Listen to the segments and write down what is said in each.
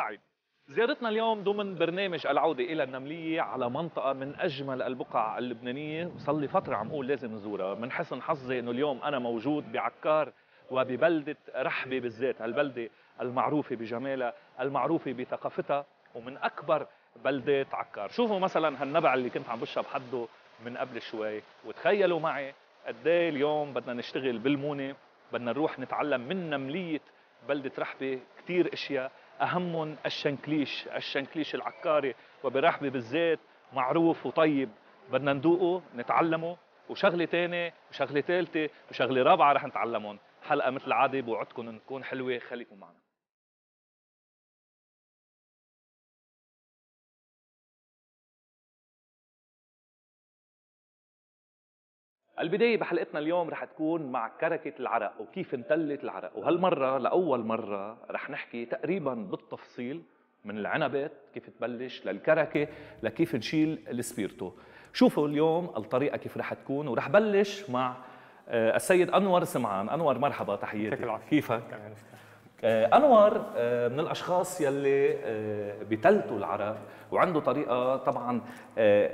سعيد زيارتنا اليوم ضمن برنامج العودة إلى النملية على منطقة من أجمل البقع اللبنانية وصل لي فترة عم أقول لازم نزورها من حسن حظي أنه اليوم أنا موجود بعكار وببلدة رحبة بالذات البلدة المعروفة بجمالها المعروفة بثقافتها ومن أكبر بلدات عكار شوفوا مثلا هالنبع اللي كنت عم بشرب حده من قبل شوي وتخيلوا معي قد إيه اليوم بدنا نشتغل بالمونه بدنا نروح نتعلم من نمليه بلده رحبه كثير اشياء أهم الشنكليش الشنكليش العكاري وبرحبة بالزيت معروف وطيب بدنا ندوقه نتعلمه وشغله تانية وشغله ثالثه وشغله رابعه رح نتعلمهم حلقه مثل العاده بوعدكم نكون حلوه خليكم معنا البداية بحلقتنا اليوم رح تكون مع كركة العرق وكيف انتلت العرق وهالمرة لأول مرة رح نحكي تقريبا بالتفصيل من العنبات كيف تبلش للكركة لكيف نشيل السبيرتو شوفوا اليوم الطريقة كيف رح تكون ورح بلش مع آه، السيد أنور سمعان أنور مرحبا تحياتي كيفك؟ آه، انور آه، من الاشخاص يلي آه، بتلتوا العرب وعنده طريقه طبعا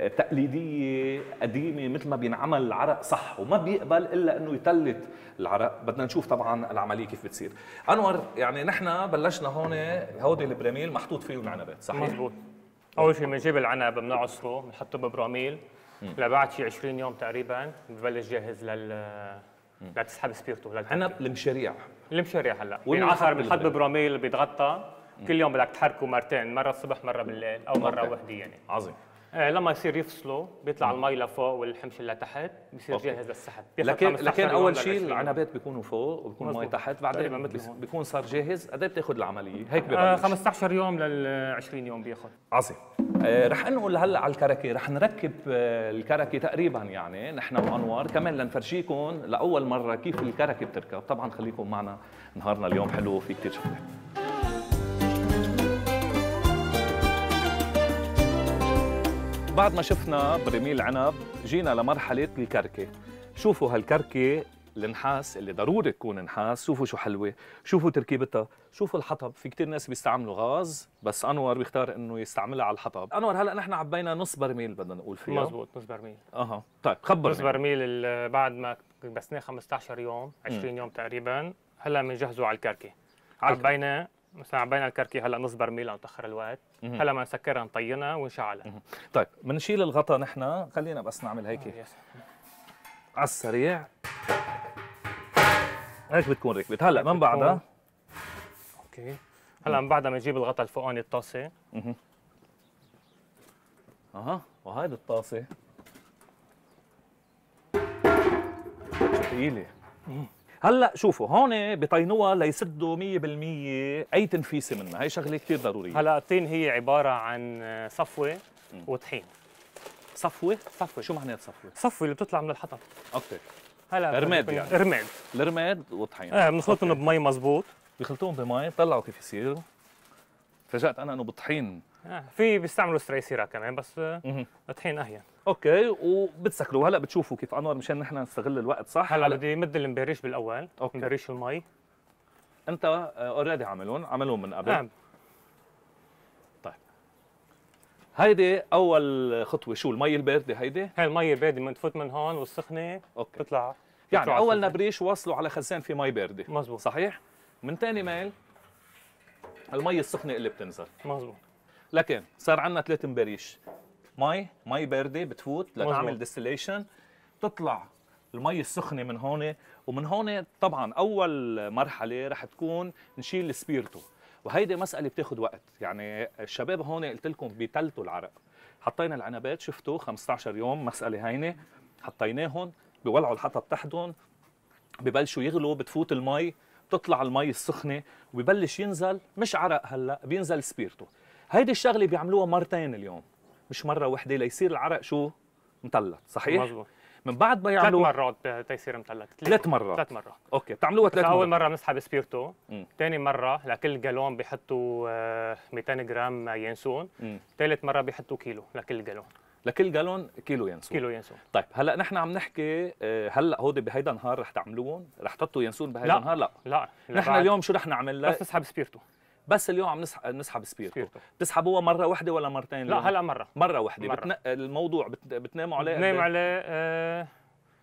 تقليديه قديمه مثل ما بينعمل العرق صح وما بيقبل الا انه يتلت العرق بدنا نشوف طبعا العمليه كيف بتصير انور يعني نحن بلشنا هون هودي البراميل محطوط فيه عنبات صحيح مزبوط اول شيء بنجيب العنب بنعصره بنحطه ببراميل لبعد شي 20 يوم تقريبا ببلش جاهز لل لا تسحب سبيرتو لا عنب المشاريع المشاريع هلا بينعصر يعني بالحد براميل بيتغطى كل يوم بدك تحركه مرتين مره الصبح مره بالليل او مره وحده يعني عظيم إيه، لما يصير يفصلوا بيطلع نعم. المي لفوق والحمش اللي تحت بصير جاهز للسحب لكن لكن اول شيء العنبات بيكونوا فوق وبيكون المي تحت بعدين مثل بيكون صار جاهز قد ايه بتاخذ العمليه هيك آه، ببلش آه 15 يوم لل 20 يوم بياخذ عظيم آه رح انقل هلا على الكركي رح نركب آه الكركي تقريبا يعني نحن وانوار كمان لنفرجيكم لاول مره كيف الكركي بتركب طبعا خليكم معنا نهارنا اليوم حلو وفي كثير شغلات بعد ما شفنا برميل عنب جينا لمرحلة الكركة شوفوا هالكركة النحاس اللي ضروري تكون نحاس شوفوا شو حلوة شوفوا تركيبتها شوفوا الحطب في كتير ناس بيستعملوا غاز بس أنور بيختار إنه يستعملها على الحطب أنور هلأ نحن عبينا نص برميل بدنا نقول فيه مزبوط نص برميل أها طيب خبرني نص برميل بعد ما بسناه 15 يوم 20 م. يوم تقريبا هلا بنجهزه على الكركة عبيناه مثلا عبينا بينا الكركي هلا نص برميل عم تاخر الوقت هلا ما نسكرها نطينها ونشعلها طيب بنشيل الغطا نحن خلينا بس نعمل هيك آه، على السريع هيك بتكون ركبت هلا من بعدها اوكي هلا من بعدها بنجيب الغطا الفوقاني الطاسه اها وهيدي الطاسه ثقيله هلا شوفوا هون بطينوها ليسدوا 100% اي تنفيسه منها هي شغله كثير ضروريه هلا الطين هي عباره عن صفوه وطحين صفوه صفوه شو معناتها صفوه صفوه اللي بتطلع من الحطب اوكي هلا رماد يعني رماد الرماد وطحين ايه بنخلطهم بمي مزبوط بخلطوهم بمي طلعوا كيف يصير فجأت انا انه بالطحين آه في بيستعملوا ستريسيرا كمان بس طحين اهين اوكي وبتسكروا هلا بتشوفوا كيف انور مشان نحن نستغل الوقت صح هلا بدي مد المباريش بالاول اوكي المي انت اوريدي عاملهم عاملون من قبل نعم طيب هيدي اول خطوه شو المي البارده هيدي هي المي البارده من تفوت من هون والسخنه اوكي بتطلع يعني اول نبريش وصلوا على خزان في مي بارده مزبوط صحيح من ثاني ميل المي السخنه اللي بتنزل مزبوط لكن صار عندنا ثلاث مباريش مي مي بارده بتفوت لتعمل ديستليشن بتطلع المي السخنه من هون ومن هون طبعا اول مرحله رح تكون نشيل السبيرتو وهيدي مساله بتاخذ وقت يعني الشباب هون قلت لكم بيتلتوا العرق حطينا العنبات شفتوا 15 يوم مساله هينه حطيناهم بولعوا الحطب تحتهم ببلشوا يغلوا بتفوت المي بتطلع المي السخنه وببلش ينزل مش عرق هلا بينزل سبيرتو هيدي الشغله بيعملوها مرتين اليوم مش مره واحده ليصير العرق شو مطلت صحيح مزبوط. من بعد ما يعملوا ثلاث مرات تيصير مطلق ثلاث مرات ثلاث مرات اوكي بتعملوها ثلاث مرات اول مره بنسحب سبيرتو ثاني مره لكل جالون بيحطوا 200 آه، جرام ينسون ثالث مره بيحطوا كيلو لكل جالون لكل جالون كيلو ينسون كيلو ينسون طيب هلا نحن عم نحكي آه، هلا هودي بهيدا النهار رح تعملوهم رح تحطوا ينسون بهيدا النهار لا لا, لا. نحن اليوم شو رح نعمل بس نسحب سبيرتو بس اليوم عم نسحب نسحب سبيرتو بتسحبوها مره واحده ولا مرتين لا هلا مره مره واحده بتن... الموضوع بت... بتناموا عليه بتنام إيه؟ عليه آه...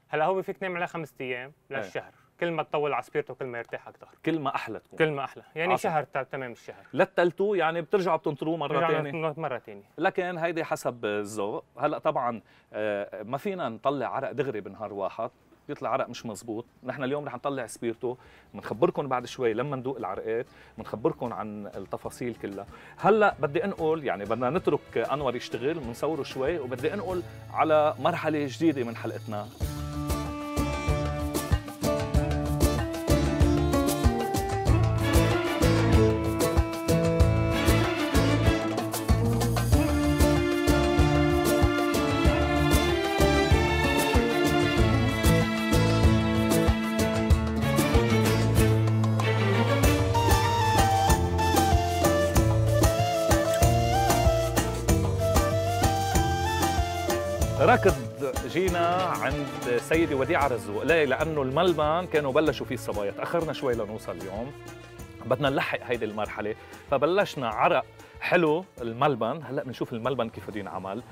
هلا هو فيك تنام عليه خمس ايام للشهر ايه. كل ما تطول على سبيرتو كل ما يرتاح اكثر كل ما احلى تكون كل ما احلى يعني عصر. شهر تمام الشهر لتلتوه يعني بترجعوا بتنطروه مره ثانيه مره ثانيه لكن هيدي حسب الذوق هلا طبعا آه، ما فينا نطلع عرق دغري بنهار واحد بيطلع عرق مش مزبوط نحن اليوم رح نطلع سبيرتو بنخبركم بعد شوي لما ندوق العرقات بنخبركم عن التفاصيل كلها هلا بدي انقل يعني بدنا نترك انور يشتغل بنصوره شوي وبدي انقل على مرحله جديده من حلقتنا ركض جينا عند سيدي وديعة رزوق ليه؟ لأنه الملبن كانوا بلشوا فيه الصبايا تأخرنا شوي لنوصل اليوم بدنا نلحق هيدي المرحلة فبلشنا عرق حلو الملبن هلا بنشوف الملبن كيف بده ينعمل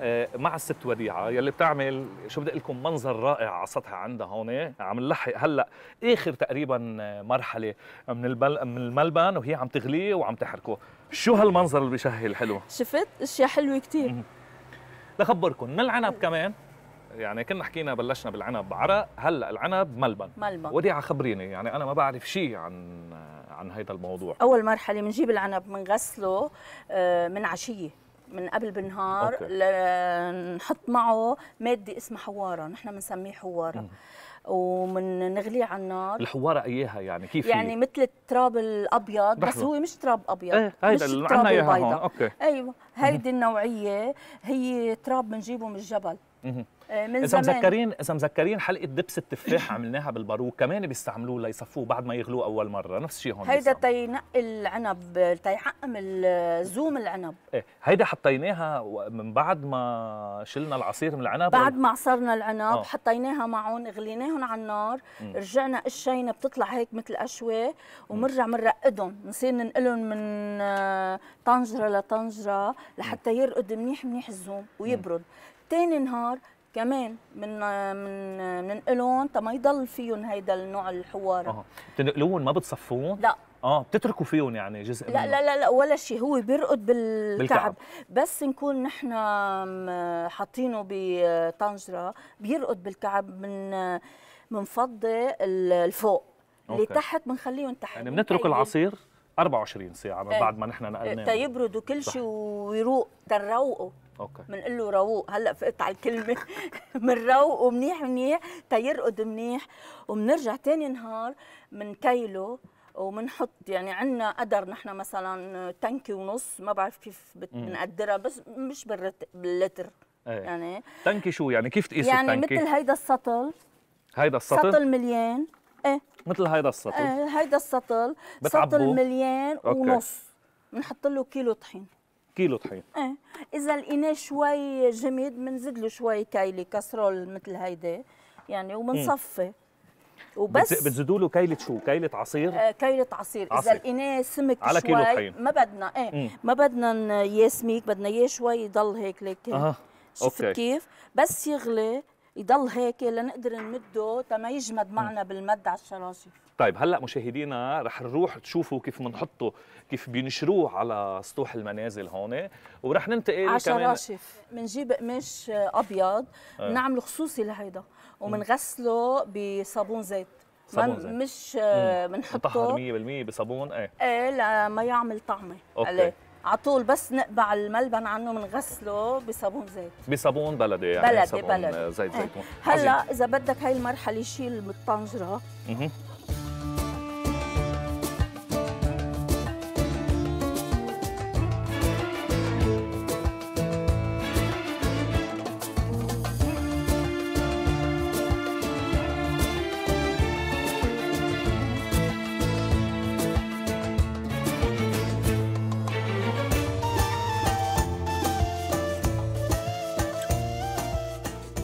آه، مع الست وديعه يلي بتعمل شو بدي اقول لكم منظر رائع على سطح عندها هون عم نلحق هلا اخر تقريبا مرحله من من الملبن وهي عم تغليه وعم تحركه شو هالمنظر اللي بشهي الحلو شفت اشياء حلوه كثير لخبركم من العنب كمان يعني كنا حكينا بلشنا بالعنب عرق هلا العنب ملبن ملبن وديعة خبريني يعني انا ما بعرف شيء عن عن هذا الموضوع اول مرحله بنجيب العنب بنغسله آه، من عشيه من قبل بالنهار نحط معه ماده اسمها حواره نحن بنسميه حواره ومن ومنغليه على النار الحواره اياها يعني كيف يعني مثل التراب الابيض بس هو مش تراب ابيض ايه هيدا اللي عندنا اياها هون اوكي ايوه هيدي النوعيه هي تراب بنجيبه من الجبل آه، من اذا مذكرين اذا مذكرين حلقه دبس التفاح عملناها بالباروك كمان بيستعملوه ليصفوه بعد ما يغلوه اول مره نفس الشيء هون هيدا تينقي العنب تيعقم زوم العنب ايه هيدا حطيناها من بعد ما شلنا العصير من العنب بعد ما عصرنا العنب أوه. حطيناها معهم غليناهم على النار مم. رجعنا قشينا بتطلع هيك مثل قشوه ومرجع بنرقدهم نصير ننقلهم من آه، طنجره لطنجره لحتى يرقد منيح منيح الزوم ويبرد ثاني نهار كمان من من بننقلهم تا ما يضل فيهم هيدا النوع الحوار اه بتنقلوهم ما بتصفون؟ لا اه بتتركوا فيهم يعني جزء لا لا لا, لا ولا شيء هو بيرقد بالكعب, بالكعب. بس نكون نحن حاطينه بطنجره بيرقد بالكعب من فضه الفوق اللي تحت بنخليهم تحت يعني بنترك العصير 24 ساعه من إيه. بعد ما نحن تا يبرد كل شيء ويروق تنروقه اوكي بنقول له روق هلا فقت على الكلمه بنروقه منيح منيح تيرقد منيح وبنرجع ثاني نهار بنكيله وبنحط يعني عندنا قدر نحن مثلا تنكي ونص ما بعرف كيف بنقدرها بس مش باللتر ايه. يعني تنكي شو يعني كيف تقيس يعني التنكي؟ يعني مثل هيدا السطل هيدا السطل سطل مليان ايه مثل هيدا السطل آه هيدا السطل سطل مليان أوكي. ونص بنحط له كيلو طحين كيلو طحين ايه اذا الاناء شوي جمد بنزيد له شوي كايلي كسرول مثل هيدا يعني وبنصفي وبس بتزيدوا له كيلة شو؟ شو؟ كايله عصير؟ آه آه كيلة عصير. اه كيله عصير عصير اذا الاناء سمك على شوي كيلو طحين ما بدنا ايه مم. ما بدنا اياه سميك بدنا اياه شوي يضل هيك ليك آه. شفت أوكي. كيف؟ بس يغلي يضل هيك لنقدر نمده تما يجمد معنا بالمد على الشراشف طيب هلا مشاهدينا رح نروح تشوفوا كيف بنحطه كيف بينشروه على سطوح المنازل هون ورح ننتقل على الشراشف بنجيب قماش ابيض بنعمله آه. خصوصي لهيدا وبنغسله بصابون زيت صابون زيت. مش بنحطه 100% بصابون ايه ايه لما يعمل طعمه أوكي. عليه على طول بس نقبع الملبن عنه بنغسله بصابون زيت بصابون بلدي يعني بلدي بلدي. زيت زيتون هلا اذا بدك هاي المرحله شيل الطنجره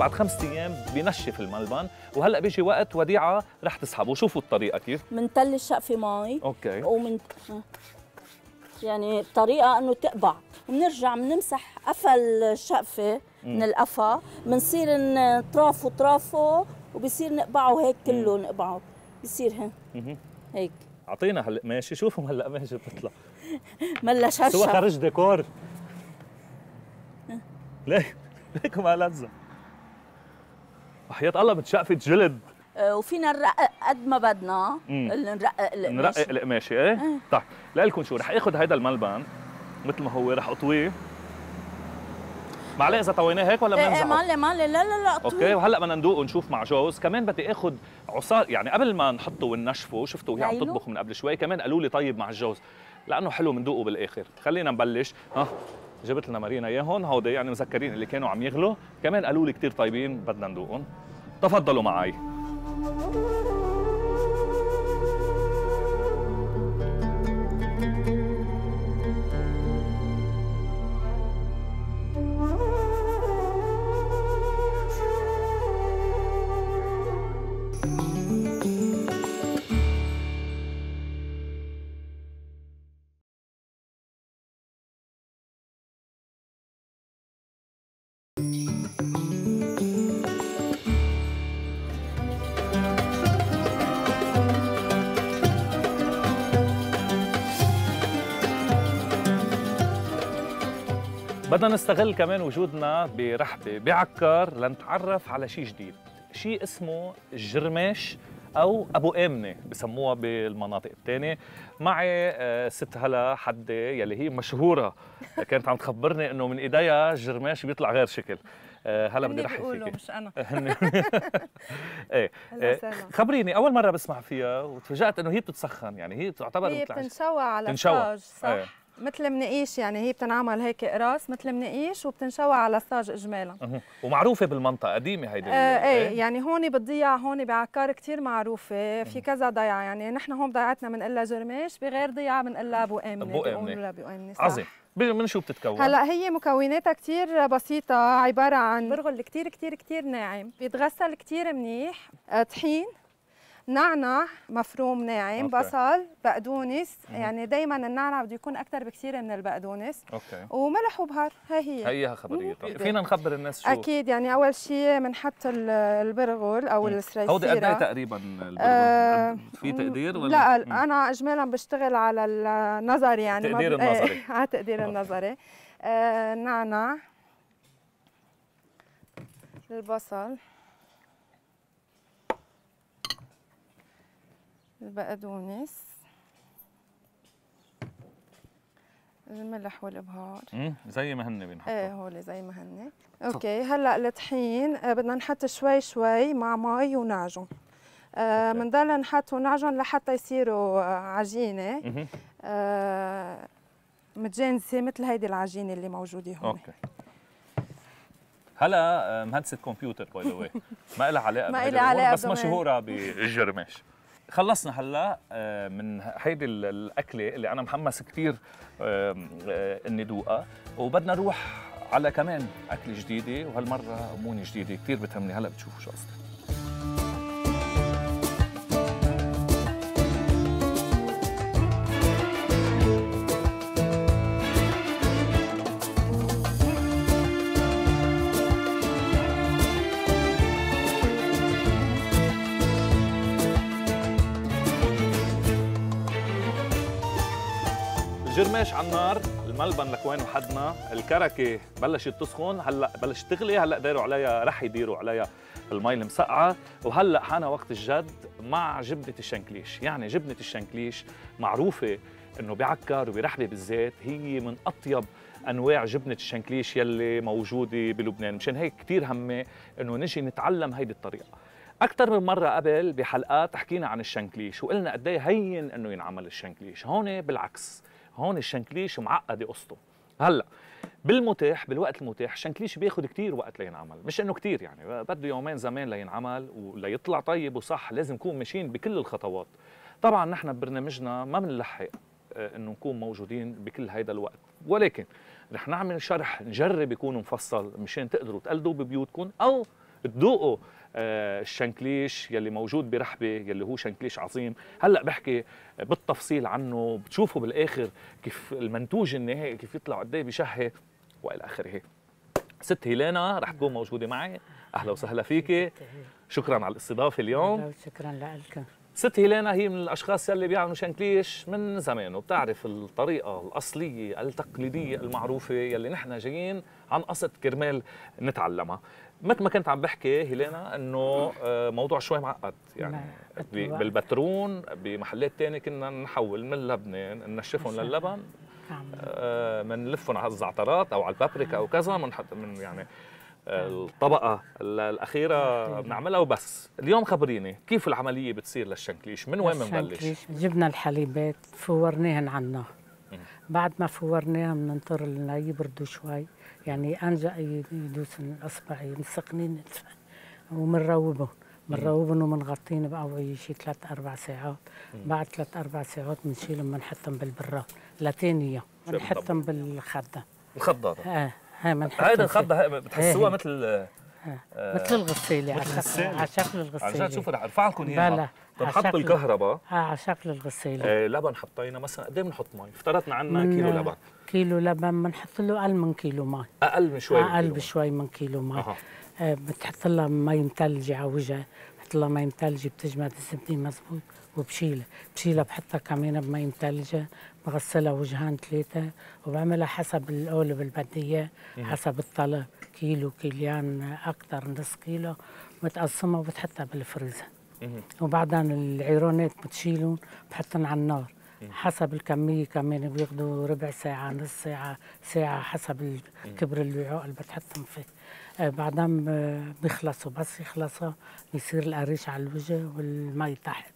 بعد خمس ايام بنشف الملبن وهلا بيجي وقت وديعه رح تسحبه شوفوا الطريقه كيف بنتل الشقفه مي اوكي ومن يعني طريقة انه تقبع وبنرجع بنمسح قفا الشقفه من القفا بنصير نطرافه طرافه وبصير نقبعه هيك كله نقبعه بصير هيك هيك اعطينا هلا ماشي شوفوا هلا ماشي بتطلع ملا شرشف سوى خرج ديكور ليه ليكم على وحياة الله متشقفة جلد آه، وفينا نرقق قد ما بدنا نرقق القماش نرقق القماشه ايه آه. طيب لقلكم شو رح اخذ هيدا الملبن مثل ما هو رح اطويه معلقه اذا طويناه هيك ولا إيه، بدنا ايه معلقه معلقه لا لا لا اطويه اوكي وهلا بدنا ندوق ونشوف مع جوز كمان بدي اخذ عصار يعني قبل ما نحطه وننشفه شفتوا وهي عم أيوه. تطبخ من قبل شوي كمان قالوا لي طيب مع الجوز لانه حلو بندوقه بالاخر خلينا نبلش ها جبت لنا مارينا اياهم هودي يعني مسكرين اللي كانوا عم يغلوا كمان قالوا لي كثير طيبين بدنا ندوقهم تفضلوا معي بدنا نستغل كمان وجودنا برحبة بعكار لنتعرف على شيء جديد شيء اسمه الجرماش او ابو امنه بسموها بالمناطق الثانيه معي آه، ست هلا حده يلي هي مشهوره كانت عم تخبرني انه من ايديها الجرماش بيطلع غير شكل آه، هلا بدي رح فيك مش انا ايه, إيه، خبريني اول مره بسمع فيها وتفاجات انه هي بتتسخن يعني هي تعتبر هي بتنشوى على تنشوى. صح إيه. مثل منقيش يعني هي بتنعمل هيك اقراص مثل منقيش وبتنشوى على الصاج اجمالا ومعروفه بالمنطقه قديمه هيدي آه إيه،, ايه يعني هون بتضيع هون بعكار كثير معروفه في كذا ضيعه يعني نحن هون بضيعتنا الا جرماش بغير ضيعه بنقلها بو امنه بو امنه بو امنه عظيم من شو بتتكون؟ هلا هي مكوناتها كثير بسيطة عبارة عن برغل كثير كثير كثير ناعم، بيتغسل كثير منيح، آه، طحين نعنع مفروم ناعم أوكي. بصل بقدونس مم. يعني دايما النعنع بده يكون اكثر بكثير من البقدونس أوكي. وملح وبهار هي هي هي خبريتها فينا نخبر الناس شو اكيد يعني اول شيء بنحط البرغل او السريسيره هودي قد إيه تقريبا البرغل أه في تقدير ولا لا مم. انا اجمالا بشتغل على النظر يعني تقدير النظري على آه، تقدير النظري آه نعنع البصل البقدونس الملح والابهار امم زي ما هن بنحطهم ايه هول زي ما هن اوكي هلا الطحين آه، بدنا نحط شوي شوي مع مي ونعجن بنضل آه نحط ونعجن لحتى يصيروا عجينه آه متجانسه مثل هيدي العجينه اللي موجوده هون اوكي هلا آه، مهندسه كمبيوتر باي ذا ما لها علاقه ما لها علاقه بس مشهوره بالجرماش خلصنا هلا آه، من هيدي الاكله اللي انا محمس كثير آه، اني ذوقها وبدنا نروح على كمان اكله جديده وهالمره امونه جديده كثير بتهمني هلا بتشوفوا شو قصدي الجرمش على النار الملبن لكوين وحدنا الكركه بلشت تسخن هلا بلشت تغلي هلا داروا عليها رح يديروا عليها المي المسقعه وهلا حان وقت الجد مع جبنه الشنكليش يعني جبنه الشنكليش معروفه انه بعكر وبرحبه بالزيت هي من اطيب انواع جبنه الشنكليش يلي موجوده بلبنان مشان هيك كثير همه انه نجي نتعلم هيدي الطريقه أكثر من مرة قبل بحلقات حكينا عن الشنكليش وقلنا قد إيه هين إنه ينعمل الشنكليش، هون بالعكس هون الشنكليش معقده قصته هلا بالمتاح بالوقت المتاح الشنكليش بياخد كتير وقت لينعمل مش انه كتير يعني بده يومين زمان لينعمل وليطلع طيب وصح لازم نكون ماشيين بكل الخطوات طبعا نحن ببرنامجنا ما بنلحق آه، انه نكون موجودين بكل هيدا الوقت ولكن رح نعمل شرح نجرب يكون مفصل مشان تقدروا تقلدوا ببيوتكم او تذوقوا الشنكليش آه، يلي موجود برحبة يلي هو شنكليش عظيم هلأ بحكي بالتفصيل عنه بتشوفوا بالآخر كيف المنتوج النهائي كيف يطلع قد إيه بشهي وإلى آخره ست هيلانا رح تكون موجودة معي أهلا وسهلا فيكي شكرا على الاستضافة اليوم شكرا لك ست هيلانا هي من الاشخاص يلي بيعملوا شنكليش من زمان وبتعرف الطريقه الاصليه التقليديه المعروفه يلي نحن جايين عن قصد كرمال نتعلمها مثل ما كنت عم بحكي هيلينا انه آه، موضوع شوي معقد يعني بالبترون بمحلات ثانيه كنا نحول من لبنان ننشفهم للبن بنلفهم آه، على الزعترات او على البابريكا نعم. او كذا بنحط من يعني آه، نعم. الطبقة الأخيرة نعم. بنعملها وبس اليوم خبريني كيف العملية بتصير للشنكليش من وين بنبلش جبنا الحليبات فورناهن عنا بعد ما فورناهم بننطر لنا يبردوا شوي يعني انجا يدوس الاصبع يمسقني ومنروبهم منروبهم ومنغطين بقوي شي ثلاث اربع ساعات بعد ثلاث اربع ساعات بنشيلهم بنحطهم بالبراد لتاني يوم بنحطهم بالخده الخضه اه, آه، هاي بنحطهم هيدا الخضه بتحسوها إيه. مثل آه، مثل الغسيل يعني على شكل الغسيل عشان شوفوا رح ارفع لكم هي بنحط الكهرباء اه على شكل الغسيل آه لبن حطينا مثلا قد ايه بنحط مي؟ افترضنا عندنا كيلو لبن كيلو لبن بنحط له اقل من كيلو مي اقل من شوي اقل بشوي من كيلو مي آه. آه بتحط لها مي مثلجه على وجهها بحط لها مي مثلجه بتجمد الزبدين مزبوط وبشيلها بشيلها بحطها كمان بمي مثلجه بغسلها وجهان ثلاثه وبعملها حسب القول اللي بدي اياه حسب الطلب كيلو كيليان اكثر نص كيلو متقسمه وبتحطها بالفريزر وبعدين العيرونات بتشيلهم بتحطن على النار حسب الكميه كمان بياخذوا ربع ساعه نص ساعه ساعه حسب كبر الوعاء اللي بتحطهم فيه آه، بعدين بيخلصوا بس يخلصوا بيصير القريش على الوجه والمي تحت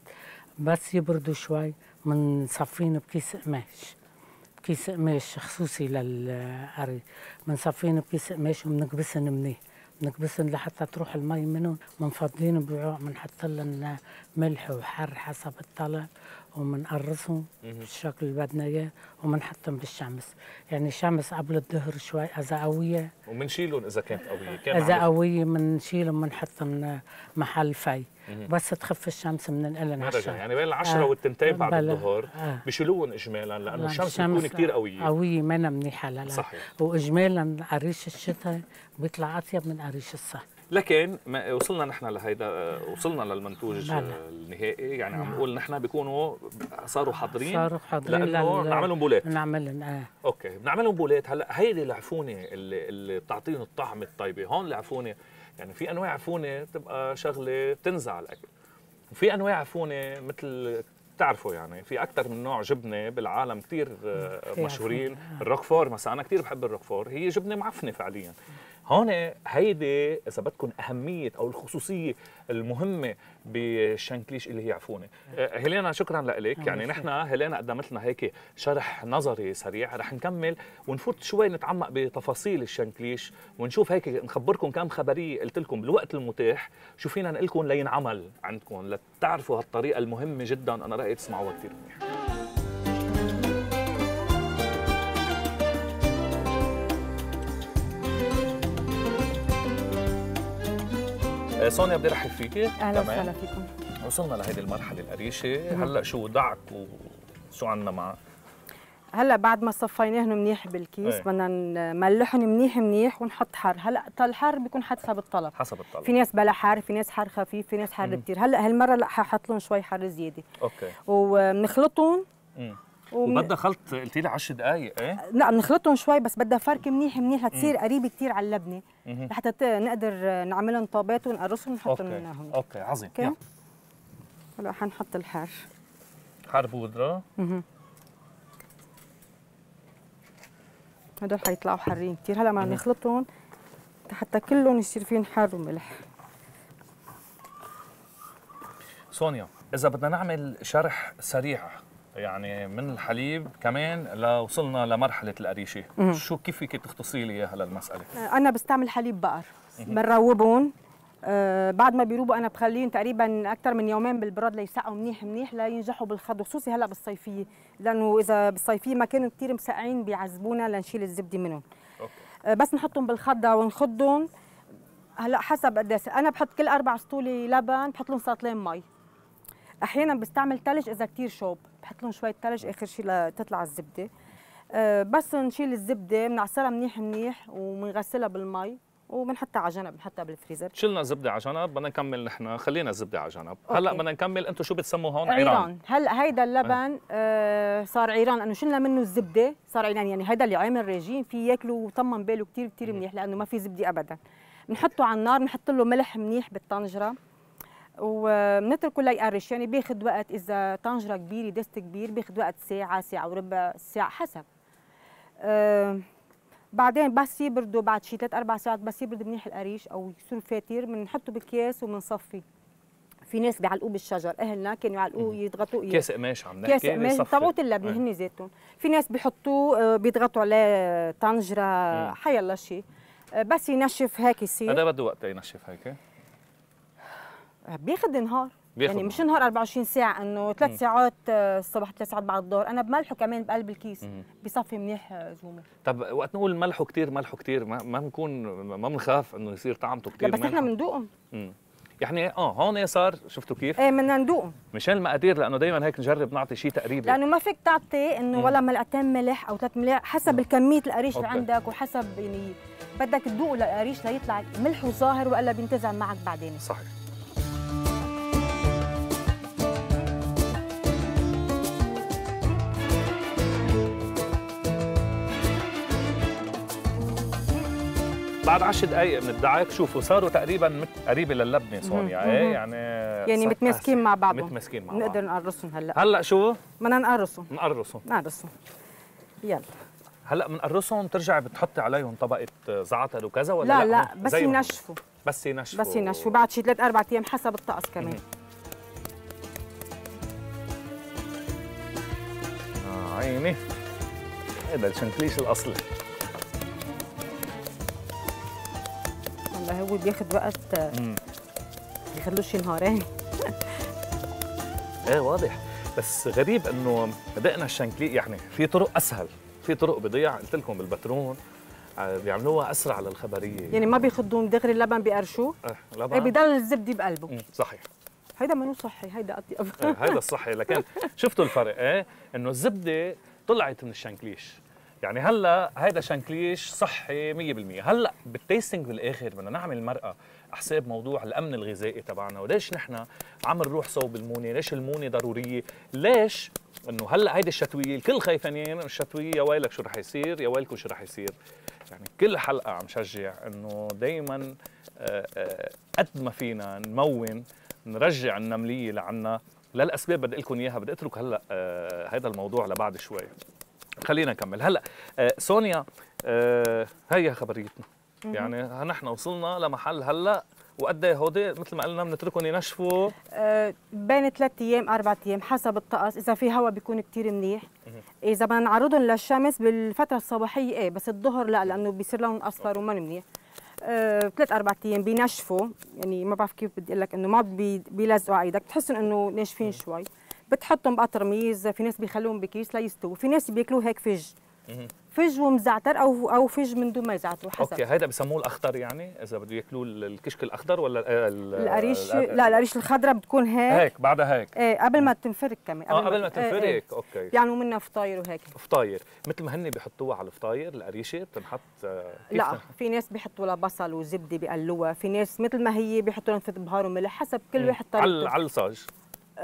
بس يبردوا شوي بنصفيهم بكيس قماش بكيس قماش خصوصي للأرض بنصفيهم بكيس قماش وبنكبسهم منيح بنكبسهم لحتى تروح المي منهم بنفضيهم بنحط لهم ملح وحر حسب الطلب ومنقرصهم بالشكل اللي بدنا اياه ومنحطهم بالشمس، يعني الشمس قبل الظهر شوي اذا قويه وبنشيلهم اذا كانت قويه اذا قويه بنشيلهم بنحطهم محل في بس تخف الشمس بننقلهم على الشمس يعني بين العشرة آه والتنتين بعد الظهر آه بشيلوهم اجمالا لانه الشمس بتكون كثير قويه قويه منا منيحه لا صحيح واجمالا قريش الشتاء بيطلع اطيب من قريش الصيف لكن ما وصلنا نحن لهيدا آه، وصلنا للمنتوج بلا. النهائي يعني عم نقول نعم. نحن بيكونوا صاروا حاضرين صاروا حاضرين لانه نعملهم بولات بنعملهم اه اوكي بنعملهم بولات هلا هيدي العفونه اللي, اللي بتعطيهم الطعم الطيبه هون العفونه يعني في انواع عفونه بتبقى شغله بتنزع الاكل وفي انواع عفونه مثل بتعرفوا يعني في اكثر من نوع جبنه بالعالم كثير آه، مشهورين آه. الروكفور مثلا انا كثير بحب الروكفور هي جبنه معفنه فعليا هون هيدي اذا بدكم اهميه او الخصوصيه المهمه بالشنكليش اللي هي عفونه آه، هيلينا شكرا لك آه، يعني نحن هيلينا قدمت لنا هيك شرح نظري سريع رح نكمل ونفوت شوي نتعمق بتفاصيل الشانكليش ونشوف هيك نخبركم كم خبريه قلت لكم بالوقت المتاح شو فينا نقول لكم لينعمل عندكم لتعرفوا هالطريقه المهمه جدا انا رايي تسمعوها كثير منيح سونيا آه، بدي ارحب فيك اهلا وسهلا فيكم وصلنا لهيدي المرحله القريشه هلا شو وضعك وشو عندنا معك هلا بعد ما صفيناهم منيح بالكيس ايه. بدنا نملحهم منيح منيح ونحط حر هلا الحر بيكون حسب الطلب حسب الطلب في ناس بلا حر في ناس حر خفيف في ناس حر كثير هلا هالمره لا ححط لهم شوي حر زياده اوكي وبنخلطهم وبدها خلط قلتي لي 10 دقائق ايه لا بنخلطهم شوي بس بدها فرك منيح منيح لتصير قريبه كثير على اللبنه لحتى نقدر نعملهم طابات ونقرصهم ونحطهم أوكي. هون اوكي عظيم اوكي هلا حنحط الحار حار بودره اها هدول حيطلعوا حارين كثير هلا ما نخلطهم حتى كلهم يصير فيهم حار وملح سونيا اذا بدنا نعمل شرح سريع يعني من الحليب كمان لوصلنا لمرحله القريشه شو كيف فيك تختصي لي اياها للمساله أه، انا بستعمل حليب بقر بنروبهم آه بعد ما بيروبوا انا بخليهم تقريبا اكثر من يومين بالبراد ليسقوا منيح منيح لينجحوا بالخض خصوصي هلا بالصيفيه لانه اذا بالصيفيه ما كانوا كثير مسقعين بيعذبونا لنشيل الزبده منهم أوكي. آه بس نحطهم بالخضه ونخضهم هلا حسب قديش انا بحط كل اربع سطولي لبن بحط لهم سطلين مي احيانا بستعمل ثلج اذا كثير شوب بحط لهم شويه ثلج اخر شيء لتطلع الزبده آه، بس نشيل الزبده بنعصرها منيح منيح وبنغسلها بالمي وبنحطها على جنب بنحطها بالفريزر شلنا زبده على جنب بدنا نكمل نحن خلينا الزبده على جنب هلا بدنا نكمل انتم شو بتسموا هون عيران, عيران. هلا هيدا اللبن آه, آه، صار عيران انه شلنا منه الزبده صار عيران يعني هيدا اللي عامل ريجيم في ياكله وطمن باله كثير كثير منيح لانه ما في زبده ابدا بنحطه على النار بنحط له ملح منيح بالطنجره وبنتركه ليقرش يعني بياخذ وقت اذا طنجره كبيره دست كبير بياخذ وقت ساعه ساعه وربع ساعه حسب بعدين بس يبردوا بعد شي ثلاث اربع ساعات بس يبرد منيح القريش او يصير فاتير بنحطه بالكياس وبنصفيه في ناس بيعلقوه بالشجر اهلنا كانوا يعلقوه إيه. كاس قماش عم نحكي كاس قماش طابوت اللبن هن ذاتهم في ناس بيحطوه آه، بيضغطوا عليه طنجره حيالله شيء آه، بس ينشف هيك يصير هذا بده وقت ينشف هيك بياخد نهار بياخد يعني مش نهار 24 ساعه انه ثلاث ساعات آه، الصبح ثلاث ساعات بعد الظهر انا بملحه كمان بقلب الكيس مم. منيح آه، زومي طب وقت نقول ملحه كثير ملحه كثير ما بنكون ما بنخاف انه يصير طعمته كثير بس احنا بندوقهم يعني اه هون صار شفتوا كيف؟ ايه بدنا ندوق مشان المقادير لانه دائما هيك نجرب نعطي شيء تقريبي لانه ما فيك تعطي انه ولا ملعقتين ملح او ثلاث ملح حسب الكميه القريش اللي عندك وحسب يعني بدك تدوق للقريش ليطلع ملحه ظاهر والا بينتزع معك بعدين صحيح بعد 10 دقائق من الدعك شوفوا صاروا تقريبا مت... قريبه للبنه سونيا ايه يعني يعني متماسكين مع بعضهم متماسكين مع بعض نقدر نقرصهم هلا هلا شو؟ بدنا نقرصهم نقرصهم نقرصهم يلا هلا بنقرصهم بترجعي بتحطي عليهم طبقه زعتر وكذا ولا لا لا, لا بس ينشفوا بس ينشفوا بس ينشفوا بعد شي ثلاث اربع ايام حسب الطقس كمان آه، عيني هذا الشنكليش الاصلي بياخد وقت ما يخلوش ينهار يعني. ايه واضح بس غريب انه دقنا الشانكلي يعني في طرق اسهل في طرق بضيع قلت لكم بالبترون آه، بيعملوها اسرع للخبريه يعني ما بيخضوهم دغري اللبن بيقرشوه اه لبن إيه، بيضل الزبده بقلبه مم. صحيح هيدا منو صحي هيدا اطيب إيه، هيدا الصحي لكن شفتوا الفرق ايه انه الزبده طلعت من الشنكليش يعني هلا هيدا شانكليش صحي 100% هلا بالتيستنج بالاخر بدنا نعمل مرقه حساب موضوع الامن الغذائي تبعنا وليش نحن عم نروح صوب المونه ليش المونه ضروريه ليش انه هلا هيدي الشتويه الكل خايفانين الشتويه يا ويلك شو رح يصير يا ويلكم شو رح يصير يعني كل حلقه عم شجع انه دائما آه، آه، قد ما فينا نمون نرجع النمليه لعنا للاسباب بدي لكم اياها بدي اترك هلا هذا آه، الموضوع لبعد شوي خلينا نكمل هلا آه، سونيا آه، هي خبريتنا يعني نحن وصلنا لمحل هلا وقد ايه هودي مثل ما قلنا بنتركهم ينشفوا آه، بين ثلاث ايام اربع ايام حسب الطقس اذا في هواء بيكون كثير منيح اذا بدنا نعرضهم للشمس بالفتره الصباحيه ايه بس الظهر لا لانه بيصير لون اصفر وما منيح ثلاث اربع ايام بينشفوا يعني ما بعرف كيف بدي اقول لك انه ما بيلزقوا على ايدك بتحسهم انه ناشفين شوي بتحطهم بقطرميز في ناس بيخلوهم بكيس ليستووا في ناس بياكلوه هيك فج فج ومزعتر او او فج من دون ما يزعتروا حسب اوكي هيدا بسموه الاخضر يعني اذا بده ياكلوه الكشك الاخضر ولا القريش لا القريش الخضراء بتكون هيك هيك بعدها هيك ايه قبل ما تنفرك كمان قبل, آه قبل ما, ما إيه، إيه. تنفرك ايه اوكي بيعملوا منها فطاير وهيك فطاير مثل ما هن بيحطوها على الفطاير القريشه بتنحط آه، لا في ناس بيحطوا لها بصل وزبده بقلوها في ناس مثل ما هي بيحطوا لها بهار وملح حسب كل واحد طريقته على الصاج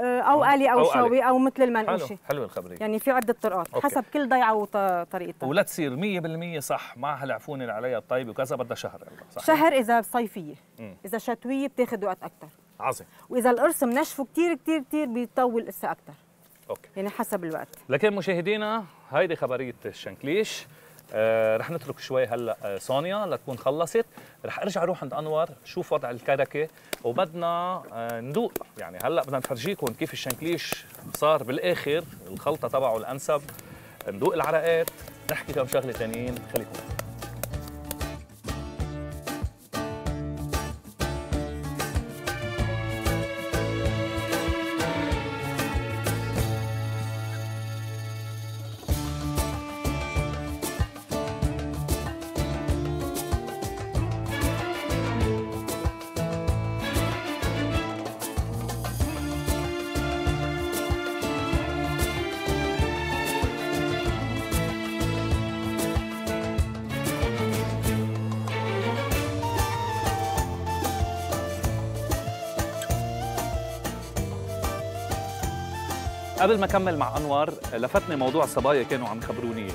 او الي او, أو شوي او مثل المنقوشه حلو حلو الخبريه يعني في عده طرقات أوكي. حسب كل ضيعه وطريقتها ولا تصير 100% صح مع هالعفونه اللي عليها الطيبه وكذا بدها شهر صح شهر اذا صيفيه مم. اذا شتويه بتاخذ وقت اكثر عظيم واذا القرص منشفه كثير كثير كثير بيطول لسه اكثر اوكي يعني حسب الوقت لكن مشاهدينا هيدي خبريه الشنكليش آه، رح نترك شوي هلا آه، سونيا لتكون خلصت رح ارجع اروح عند انور شوف وضع الكركه وبدنا آه، ندوق يعني هلا بدنا نفرجيكم كيف الشنكليش صار بالاخر الخلطه تبعه الانسب ندوق العرقات نحكي كم شغله ثانيين خليكم قبل ما اكمل مع انور لفتني موضوع صبايا كانوا عم يخبروني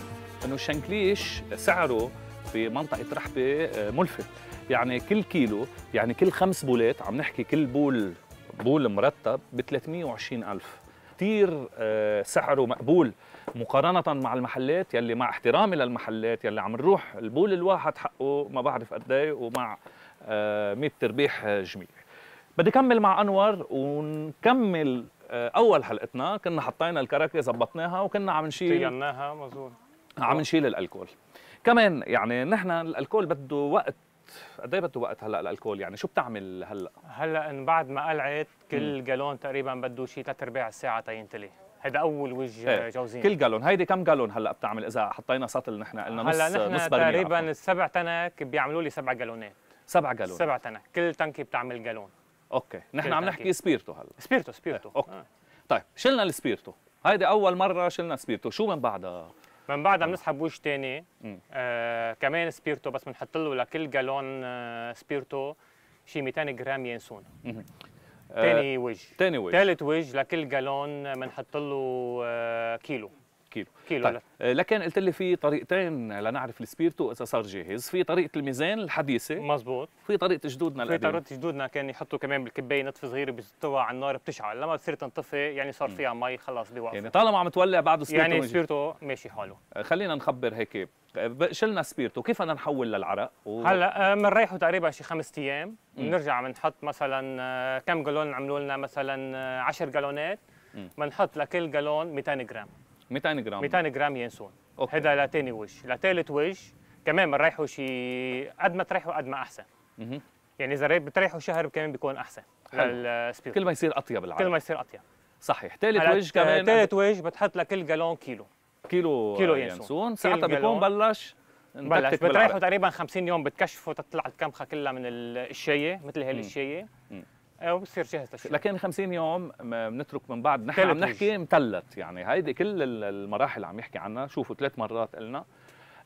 انه الشنكليش سعره بمنطقه رحبه آه، ملفت يعني كل كيلو يعني كل خمس بولات عم نحكي كل بول بول مرتب ب 320 ألف كثير آه، سعره مقبول مقارنة مع المحلات يلي مع احترامي للمحلات يلي عم نروح البول الواحد حقه ما بعرف قد ايه ومع 100 آه، تربيح جميل بدي كمل مع انور ونكمل آه، اول حلقتنا كنا حطينا الكركه زبطناها وكنا عم نشيل طيناها مزبوط عم نشيل الالكول كمان يعني نحن الالكول بده وقت قد ايه بده وقت هلا الالكول يعني شو بتعمل هلا هلا إن بعد ما قلعت كل م. جالون تقريبا بده شيء ثلاث ارباع الساعه تينتلي هذا اول وجه ايه. جوزين كل جالون هيدي كم جالون هلا بتعمل اذا حطينا سطل نحن قلنا نص هلا نحن نص تقريبا السبع تنك بيعملوا لي سبع جالونات سبع جالون سبع تنك كل تنكي بتعمل جالون اوكي نحن عم نحكي سبيرتو هلا سبيرتو سبيرتو اوكي آه. طيب شلنا السبيرتو هيدي اول مره شلنا سبيرتو شو من بعدها من بعدها بنسحب وش ثاني آه كمان سبيرتو بس بنحط له لكل جالون آه سبيرتو شي 200 جرام ينسون ثاني آه وجه ثاني وجه ثالث وجه لكل جالون بنحط له آه كيلو كيلو كيلو طيب. آه، لكن قلت لي في طريقتين لنعرف السبيرتو اذا صار جاهز في طريقه الميزان الحديثه مزبوط في طريقه جدودنا القديمه في طريقه جدودنا كان يحطوا كمان بالكبايه نطفه صغيره بيزتوها على النار بتشعل لما تصير تنطفي يعني صار فيها مي خلص بيوقف يعني طالما عم تولع بعده سبيرتو يعني سبيرتو ماشي حاله آه، خلينا نخبر هيك آه، شلنا سبيرتو كيف بدنا نحول للعرق و... هلا بنريحه تقريبا شي خمس ايام بنرجع بنحط مثلا كم جالون عملوا لنا مثلا 10 جالونات بنحط لكل جالون 200 جرام 200 جرام 200 جرام ينسون هذا لتاني وجه لثالث وجه كمان بنريحه شي قد ما تريحه قد ما احسن اها يعني اذا بتريحه شهر كمان بيكون احسن للسبيرت كل ما يصير اطيب العالم كل ما يصير اطيب صحيح ثالث وجه كمان ثالث وجه بتحط لكل جالون كيلو كيلو كيلو آه، ينسون ساعتها بيكون بلش بلش بتريحوا تقريبا 50 يوم بتكشفوا تطلع الكمخه كلها من الشيه مثل هالشيه او بصير جاهز للشغل لكن 50 يوم بنترك من بعد نحن عم نحكي مثلث يعني هيدي كل المراحل اللي عم يحكي عنها شوفوا ثلاث مرات قلنا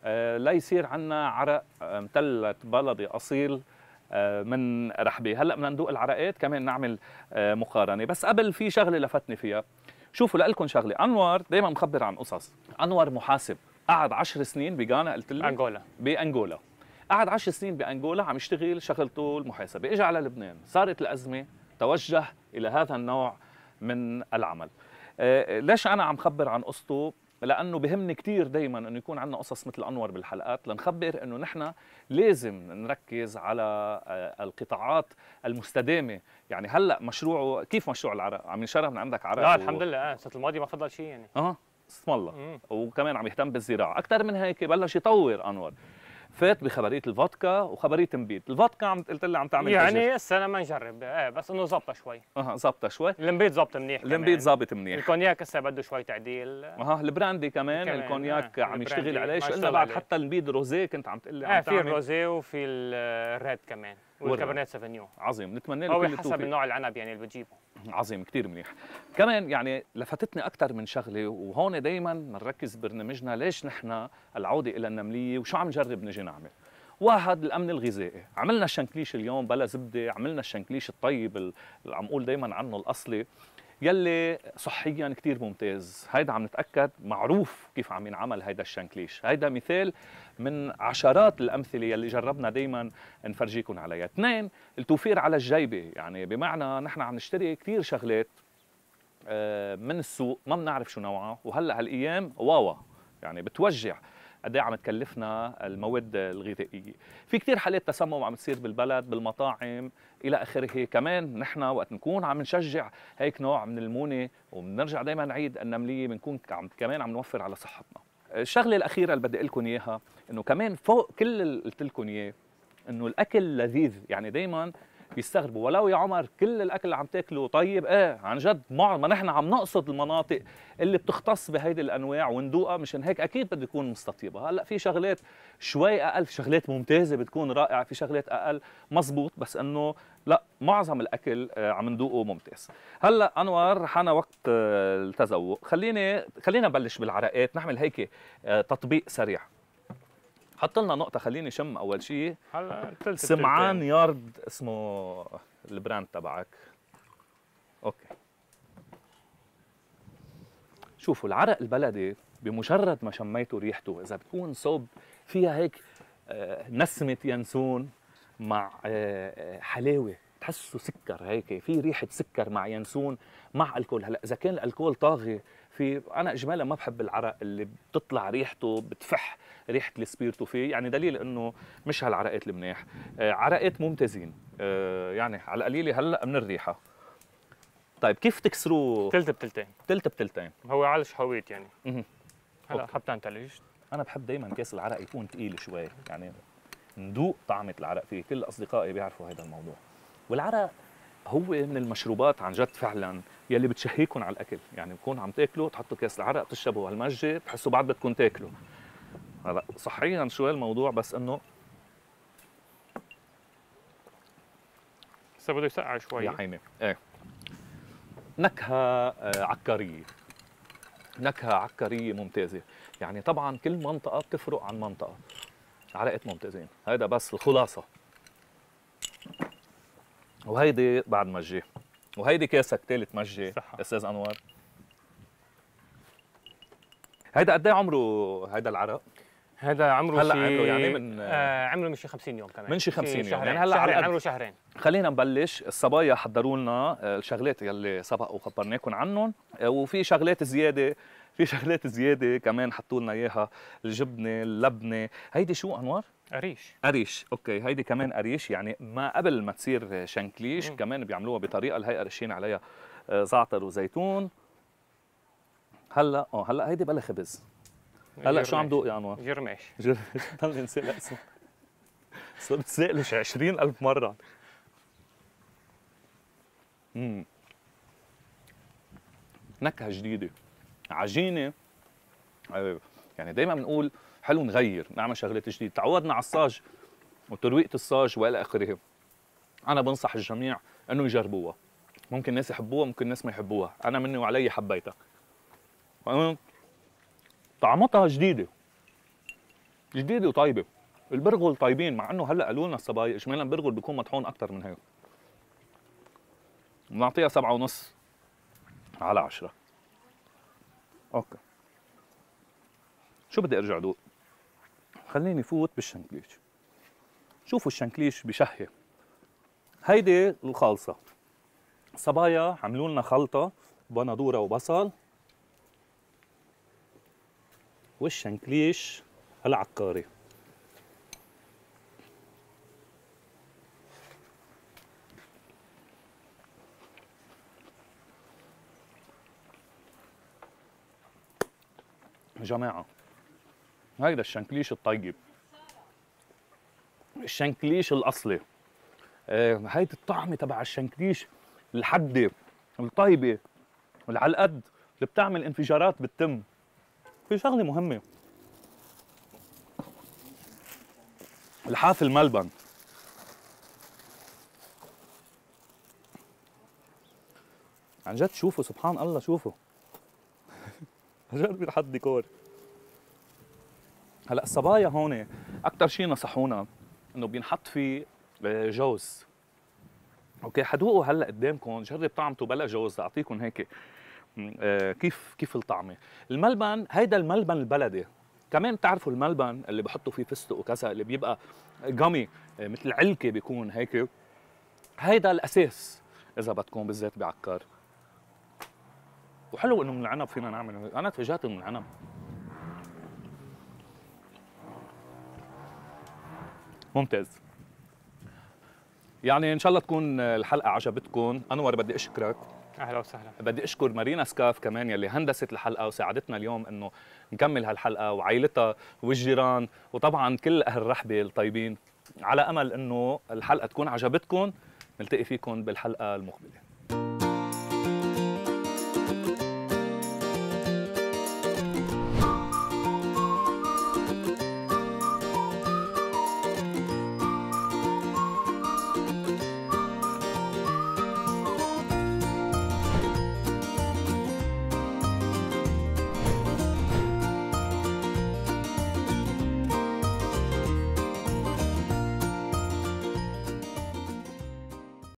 آه، لا يصير عندنا عرق آه، مثلث بلدي اصيل آه، من رحبي هلا بدنا ندوق العرقات كمان نعمل مقارنه بس قبل في شغله لفتني فيها شوفوا لكم شغله انور دائما مخبر عن قصص انور محاسب قعد 10 سنين بغانا قلت لك بانجولا بانجولا قعد 10 سنين بانجولا عم يشتغل شغلته المحاسبه اجى على لبنان صارت الازمه توجه الى هذا النوع من العمل آه، ليش انا عم خبر عن قصته لانه بهمني كثير دائما انه يكون عندنا قصص مثل انور بالحلقات لنخبر انه نحن لازم نركز على آه، القطاعات المستدامه يعني هلا مشروعه كيف مشروع العرق عم ينشرى من عندك عرق لا و... الحمد لله آه، السنه الماضيه ما فضل شيء يعني اه اسم الله وكمان عم يهتم بالزراعه اكثر من هيك بلش يطور انور فات بخبريه الفودكا وخبريه تنبيد، الفودكا عم قلت لي عم تعمل يعني هسه انا ما نجرب ايه بس انه ظابطه شوي اها ظابطه شوي المبيت ظابط منيح المبيت زبط منيح الكونياك هسه بده شوي تعديل اها البراندي كمان, كمان الكونياك آه. عم يشتغل عليه شو بعد حتى المبيد روزيه كنت عم تقول لي آه، عم آه تعمل في الروزيه وفي الريد كمان والكابرنيت سافينيون عظيم نتمنى لك او حسب النوع العنب يعني اللي بتجيبه عظيم كثير منيح كمان يعني لفتتني اكثر من شغله وهون دائما بنركز برنامجنا ليش نحن العوده الى النمليه وشو عم نجرب نجي نعمل واحد الامن الغذائي عملنا الشنكليش اليوم بلا زبده عملنا الشنكليش الطيب اللي عم اقول دائما عنه الاصلي يلي صحيا كثير ممتاز هيدا عم نتاكد معروف كيف عم ينعمل هيدا الشنكليش هيدا مثال من عشرات الامثله يلي جربنا دائما نفرجيكم عليها اثنين التوفير على الجيبه يعني بمعنى نحن عم نشتري كثير شغلات آه، من السوق ما بنعرف شو نوعها وهلا هالايام واوا يعني بتوجع قد إيه عم تكلفنا المواد الغذائيه في كثير حالات تسمم عم تصير بالبلد بالمطاعم الى اخره كمان نحن وقت نكون عم نشجع هيك نوع من المونه وبنرجع دائما نعيد النمليه بنكون عم كمان عم نوفر على صحتنا الشغله الاخيره اللي بدي اقول لكم اياها انه كمان فوق كل اللي قلت لكم اياه انه الاكل لذيذ يعني دائما بيستغربوا ولو يا عمر كل الاكل اللي عم تاكله طيب ايه عن جد ما نحن عم نقصد المناطق اللي بتختص بهيدي الانواع وندوقها مشان هيك اكيد بده يكون مستطيبه هلا في شغلات شوي اقل في شغلات ممتازه بتكون رائعه في شغلات اقل مزبوط بس انه لا معظم الاكل آه، عم ندوقه ممتاز هلا انور حان وقت آه، التذوق خليني خلينا نبلش بالعرقات نعمل هيك آه، تطبيق سريع حط لنا نقطه خليني شم اول شيء هلا سمعان يارد اسمه البراند تبعك اوكي شوفوا العرق البلدي بمجرد ما شميته ريحته اذا بتكون صوب فيها هيك آه، نسمه ينسون مع آه، آه، حلاوه تحسه سكر هيك في ريحه سكر مع ينسون مع الكول هلا اذا كان الكول طاغي في انا اجمالا ما بحب العرق اللي بتطلع ريحته بتفح ريحه السبيرتو فيه يعني دليل انه مش هالعرقات المناح آه، عرقات ممتازين آه، يعني على القليله هلا من الريحه طيب كيف تكسروه؟ تلت بتلتين تلت بتلتين هو على الشحويت يعني هلا هلا انت ليش؟ انا بحب دائما كاس العرق يكون ثقيل شوي يعني ندوق طعمه العرق فيه كل اصدقائي بيعرفوا هذا الموضوع والعرق هو من المشروبات عن جد فعلا يلي بتشهيكم على الاكل يعني بكون عم تاكلوا تحطوا كاس العرق تشربوا هالمجه تحسوا بتحسوا بعد بدكم تاكلوا هلا صحيا شوي الموضوع بس انه بده يسقع شوي يا عيني ايه نكهه آه، عكريه نكهه عكريه ممتازه يعني طبعا كل منطقه بتفرق عن منطقه عرقت ممتازين هذا بس الخلاصه وهيدي بعد مجي وهيدي كاسه ثالث مجي استاذ انور هيدا قد ايه عمره هيدا العرق؟ هذا عمره هلا شي... عمره يعني من آه عمره من شي 50 يوم كمان من شي 50 يوم يعني هلا شهرين عمره شهرين خلينا نبلش الصبايا حضروا لنا الشغلات يلي سبق وخبرناكم عنهم آه، وفي شغلات زياده في شغلات زياده كمان حطوا لنا اياها الجبنه اللبنه هيدي شو انوار قريش قريش اوكي هيدي كمان قريش يعني ما قبل ما تصير شنكليش مم. كمان بيعملوها بطريقه الهي قرشين عليها آه، زعتر وزيتون هلا اه هلا هيدي بلا خبز هلا شو عم دوق يا انوار جرمش جرمش ضلني نسال اسمه صرت سألش 20000 مره امم نكهه جديده عجينه آه، يعني دائما بنقول حلو نغير نعمل شغلات جديده تعودنا على الصاج وترويقه الصاج والى اخره انا بنصح الجميع انه يجربوها ممكن ناس يحبوها ممكن ناس ما يحبوها انا مني وعلي حبيتها طعمتها جديده جديده وطيبه البرغل طيبين مع انه هلا قالوا لنا الصبايا اجمالا البرغل بيكون مطحون اكثر من هيك بنعطيها سبعة ونص على عشرة اوكي شو بدي ارجع دوق؟ خليني فوت بالشنكليش شوفوا الشنكليش بشهي هيدي الخالصه صبايا عملوا لنا خلطه بندوره وبصل والشنكليش العقاري يا جماعه هيدا الشنكليش الطيب الشنكليش الاصلي آه، هيدي الطعمه تبع الشنكليش الحده الطيبه اللي على القد اللي بتعمل انفجارات بالتم في شغله مهمه لحاف الملبن عن جد شوفوا سبحان الله شوفوا جربي لحد ديكور هلا الصبايا هون اكثر شيء نصحونا انه بينحط في آه، جوز اوكي حدوقه هلا قدامكم جرب طعمته بلا جوز اعطيكم هيك آه، كيف كيف الطعمه الملبن هيدا الملبن البلدي كمان بتعرفوا الملبن اللي بحطوا فيه فستق وكذا اللي بيبقى جامي آه، مثل علكه بيكون هيك هيدا الاساس اذا بدكم بالذات بعكار وحلو انه من العنب فينا نعمل انا تفاجات من العنب ممتاز يعني ان شاء الله تكون الحلقه عجبتكم انور بدي اشكرك اهلا وسهلا بدي اشكر مارينا سكاف كمان يلي هندست الحلقه وساعدتنا اليوم انه نكمل هالحلقه وعائلتها والجيران وطبعا كل اهل الرحبه الطيبين على امل انه الحلقه تكون عجبتكم نلتقي فيكم بالحلقه المقبله